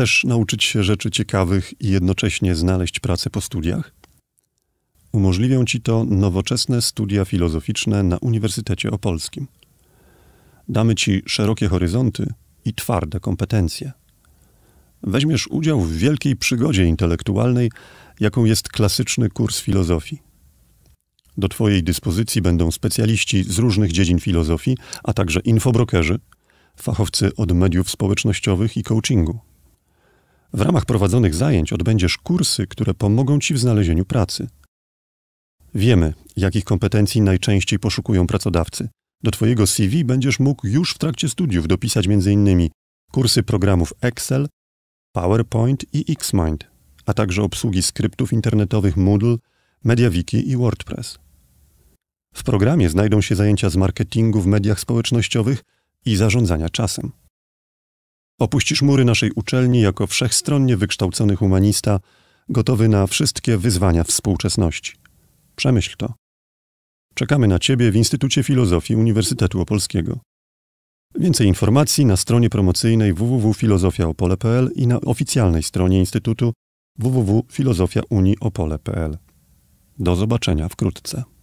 Chcesz nauczyć się rzeczy ciekawych i jednocześnie znaleźć pracę po studiach? Umożliwią ci to nowoczesne studia filozoficzne na Uniwersytecie Opolskim. Damy ci szerokie horyzonty i twarde kompetencje. Weźmiesz udział w wielkiej przygodzie intelektualnej, jaką jest klasyczny kurs filozofii. Do Twojej dyspozycji będą specjaliści z różnych dziedzin filozofii, a także infobrokerzy, fachowcy od mediów społecznościowych i coachingu. W ramach prowadzonych zajęć odbędziesz kursy, które pomogą Ci w znalezieniu pracy. Wiemy, jakich kompetencji najczęściej poszukują pracodawcy. Do Twojego CV będziesz mógł już w trakcie studiów dopisać m.in. kursy programów Excel, PowerPoint i Xmind, a także obsługi skryptów internetowych Moodle, MediaWiki i WordPress. W programie znajdą się zajęcia z marketingu w mediach społecznościowych i zarządzania czasem. Opuścisz mury naszej uczelni jako wszechstronnie wykształcony humanista, gotowy na wszystkie wyzwania współczesności. Przemyśl to. Czekamy na Ciebie w Instytucie Filozofii Uniwersytetu Opolskiego. Więcej informacji na stronie promocyjnej www.filozofiaopole.pl i na oficjalnej stronie Instytutu www.filozofiauniopole.pl. Do zobaczenia wkrótce.